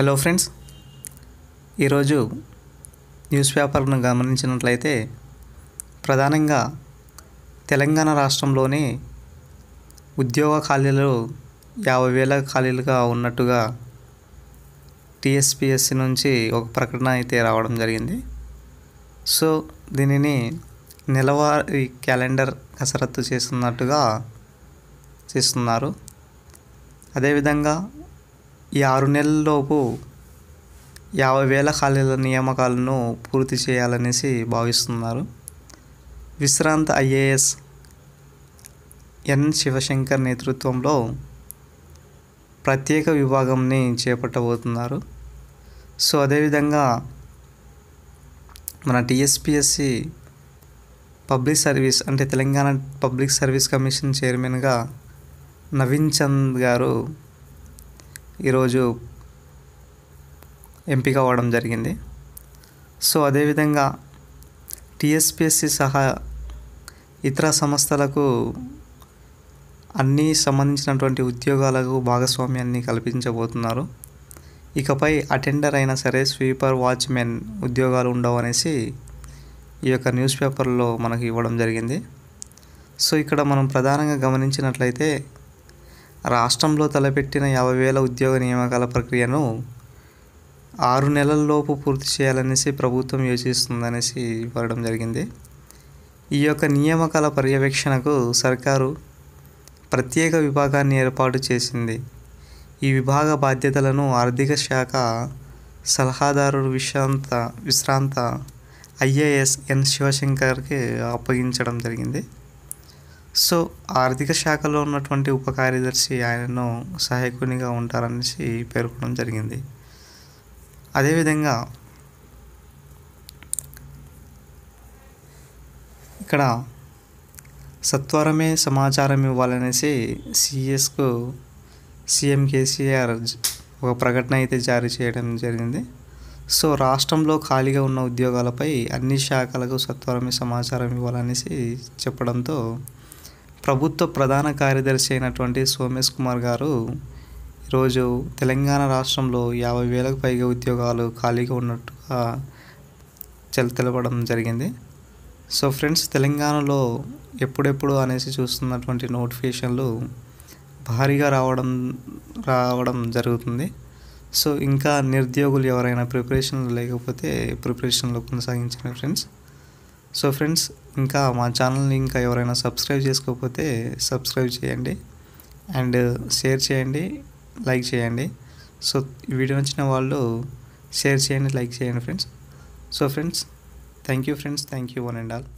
hello friends ఈరోజు news పేపర్ను గమనించినట్లయితే ప్రధానంగా తెలంగాణ రాష్ట్రంలోనే ఉద్యోగ ఖాళీలు యాభై వేల ఖాళీలుగా ఉన్నట్టుగా టీఎస్పిఎస్సి నుంచి ఒక ప్రకటన అయితే రావడం జరిగింది సో దీనిని నెలవారీ క్యాలెండర్ కసరత్తు చేస్తున్నట్టుగా చేస్తున్నారు అదేవిధంగా ఈ ఆరు నెలల్లోపు యాభై వేల ఖాళీల నియామకాలను పూర్తి చేయాలనేసి భావిస్తున్నారు విశ్రాంత ఐఏఎస్ ఎన్ శివశంకర్ నేతృత్వంలో ప్రత్యేక విభాగంని చేపట్టబోతున్నారు సో అదేవిధంగా మన టీఎస్పిఎస్సి పబ్లిక్ సర్వీస్ అంటే తెలంగాణ పబ్లిక్ సర్వీస్ కమిషన్ చైర్మన్గా నవీన్ చంద్ గారు ఈరోజు ఎంపిక అవ్వడం జరిగింది సో అదేవిధంగా టీఎస్పిఎస్సి సహా ఇతర సంస్థలకు అన్నీ సంబంధించినటువంటి ఉద్యోగాలకు భాగస్వామ్యాన్ని కల్పించబోతున్నారు ఇకపై అటెండర్ అయినా సరే స్వీపర్ వాచ్మెన్ ఉద్యోగాలు ఉండవు అనేసి ఈ యొక్క న్యూస్ పేపర్లో మనకు ఇవ్వడం జరిగింది సో ఇక్కడ మనం ప్రధానంగా గమనించినట్లయితే రాష్ట్రంలో తలపెట్టిన యాభై వేల ఉద్యోగ నియామకాల ప్రక్రియను ఆరు నెలల్లోపు పూర్తి చేయాలనేసి ప్రభుత్వం యోచిస్తుందనేసి ఇవ్వడం జరిగింది ఈ యొక్క నియామకాల పర్యవేక్షణకు సర్కారు ప్రత్యేక విభాగాన్ని ఏర్పాటు చేసింది ఈ విభాగ బాధ్యతలను ఆర్థిక శాఖ సలహాదారుడు విశ్రాంత విశ్రాంత ఐఏఎస్ ఎన్ శివశంకర్కి అప్పగించడం జరిగింది సో ఆర్థిక శాఖలో ఉన్నటువంటి ఉప కార్యదర్శి ఆయనను సహాయకునిగా ఉంటారనేసి పేర్కొనడం జరిగింది అదేవిధంగా ఇక్కడ సత్వరమే సమాచారం ఇవ్వాలనేసి సిఎస్కు సీఎం కేసీఆర్ ఒక ప్రకటన అయితే జారీ చేయడం జరిగింది సో రాష్ట్రంలో ఖాళీగా ఉన్న ఉద్యోగాలపై అన్ని శాఖలకు సత్వరమే సమాచారం ఇవ్వాలనేసి చెప్పడంతో ప్రభుత్వ ప్రధాన కార్యదర్శి అయినటువంటి సోమేష్ కుమార్ గారు ఈరోజు తెలంగాణ రాష్ట్రంలో యాభై వేలకు పైగా ఉద్యోగాలు ఖాళీగా ఉన్నట్టుగా తెలపడం జరిగింది సో ఫ్రెండ్స్ తెలంగాణలో ఎప్పుడెప్పుడు అనేసి చూస్తున్నటువంటి నోటిఫికేషన్లు భారీగా రావడం రావడం జరుగుతుంది సో ఇంకా నిరుద్యోగులు ఎవరైనా ప్రిపరేషన్లు లేకపోతే ప్రిపరేషన్లో కొనసాగించిన ఫ్రెండ్స్ సో ఫ్రెండ్స్ ఇంకా మా ఛానల్ని ఇంకా ఎవరైనా సబ్స్క్రైబ్ చేసుకోకపోతే సబ్స్క్రైబ్ చేయండి అండ్ షేర్ చేయండి లైక్ చేయండి సో వీడియో నచ్చిన వాళ్ళు షేర్ చేయండి లైక్ చేయండి friends so friends thank you friends thank you one and all